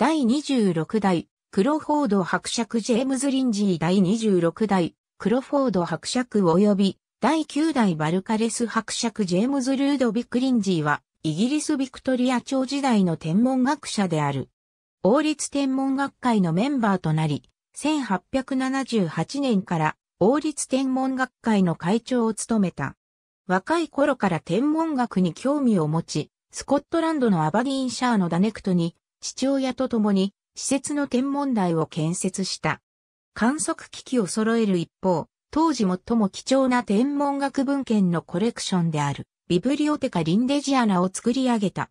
第26代、クロフォード伯爵ジェームズ・リンジー第26代、クロフォード伯爵及び、第9代バルカレス伯爵ジェームズ・ルード・ビック・リンジーは、イギリス・ビクトリア朝時代の天文学者である。王立天文学会のメンバーとなり、1878年から王立天文学会の会長を務めた。若い頃から天文学に興味を持ち、スコットランドのアバディーンシャーのダネクトに父親と共に施設の天文台を建設した。観測機器を揃える一方、当時最も貴重な天文学文献のコレクションであるビブリオテカ・リンデジアナを作り上げた。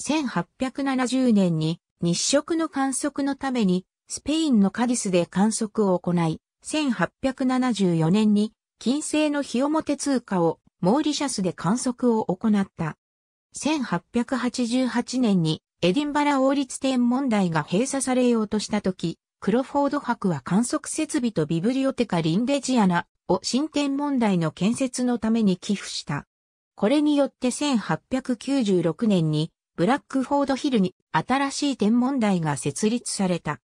1870年に日食の観測のためにスペインのカディスで観測を行い、1874年に金星の日表通貨をモーリシャスで観測を行った。1888年にエディンバラ王立天文台が閉鎖されようとした時、クロフォード博は観測設備とビブリオテカ・リンデジアナを新天文台の建設のために寄付した。これによって1896年にブラックフォードヒルに新しい天文台が設立された。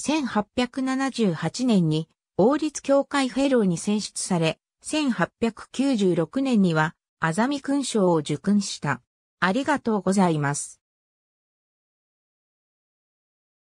1878年に王立協会フェローに選出され、1896年にはアザミ勲章を受勲した。ありがとうございます。